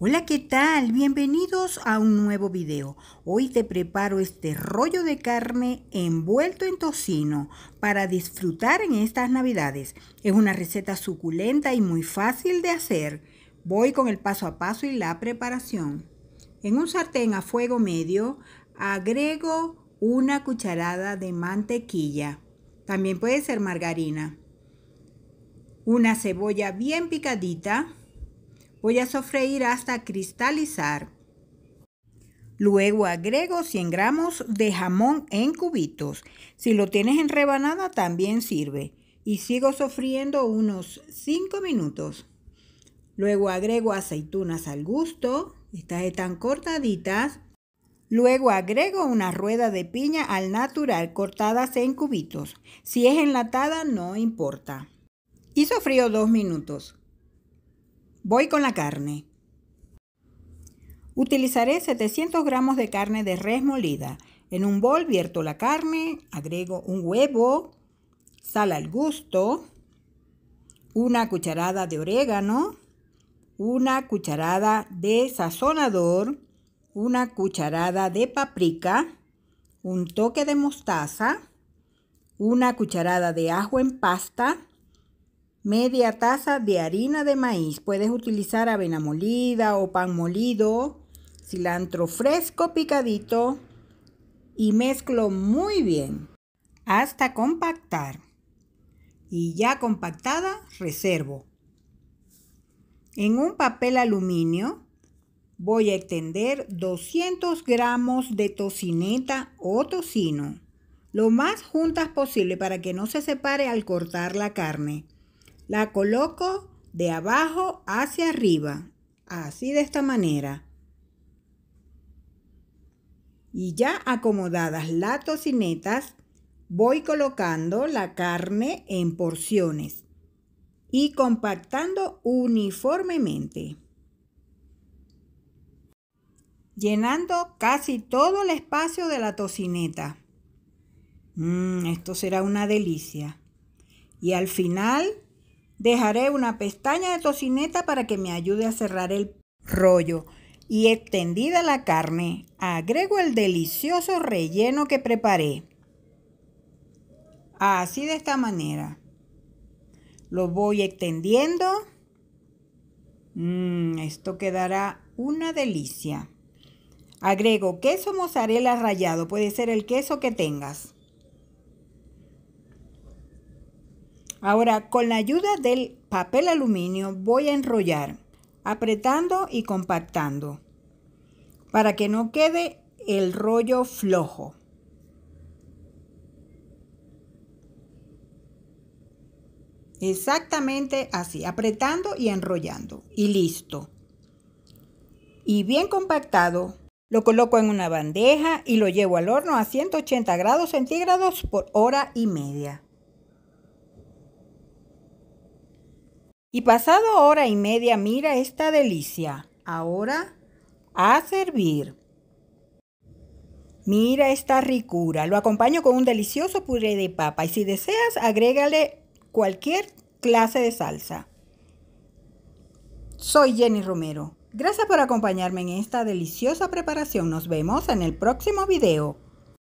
Hola, ¿qué tal? Bienvenidos a un nuevo video. Hoy te preparo este rollo de carne envuelto en tocino para disfrutar en estas navidades. Es una receta suculenta y muy fácil de hacer. Voy con el paso a paso y la preparación. En un sartén a fuego medio agrego una cucharada de mantequilla. También puede ser margarina. Una cebolla bien picadita Voy a sofreír hasta cristalizar. Luego agrego 100 gramos de jamón en cubitos. Si lo tienes en rebanada también sirve. Y sigo sofriendo unos 5 minutos. Luego agrego aceitunas al gusto. Estas están cortaditas. Luego agrego una rueda de piña al natural cortadas en cubitos. Si es enlatada no importa. Y sofrío 2 minutos. Voy con la carne. Utilizaré 700 gramos de carne de res molida. En un bol vierto la carne, agrego un huevo, sal al gusto, una cucharada de orégano, una cucharada de sazonador, una cucharada de paprika, un toque de mostaza, una cucharada de ajo en pasta, media taza de harina de maíz. Puedes utilizar avena molida o pan molido, cilantro fresco picadito y mezclo muy bien hasta compactar. Y ya compactada, reservo. En un papel aluminio voy a extender 200 gramos de tocineta o tocino, lo más juntas posible para que no se separe al cortar la carne. La coloco de abajo hacia arriba, así de esta manera. Y ya acomodadas las tocinetas, voy colocando la carne en porciones y compactando uniformemente. Llenando casi todo el espacio de la tocineta. Mm, esto será una delicia. Y al final Dejaré una pestaña de tocineta para que me ayude a cerrar el rollo y extendida la carne, agrego el delicioso relleno que preparé. Así de esta manera. Lo voy extendiendo. Mm, esto quedará una delicia. Agrego queso mozzarella rallado, puede ser el queso que tengas. Ahora, con la ayuda del papel aluminio voy a enrollar, apretando y compactando, para que no quede el rollo flojo. Exactamente así, apretando y enrollando. Y listo. Y bien compactado, lo coloco en una bandeja y lo llevo al horno a 180 grados centígrados por hora y media. Y pasado hora y media, mira esta delicia. Ahora a servir. Mira esta ricura. Lo acompaño con un delicioso puré de papa y si deseas, agrégale cualquier clase de salsa. Soy Jenny Romero. Gracias por acompañarme en esta deliciosa preparación. Nos vemos en el próximo video.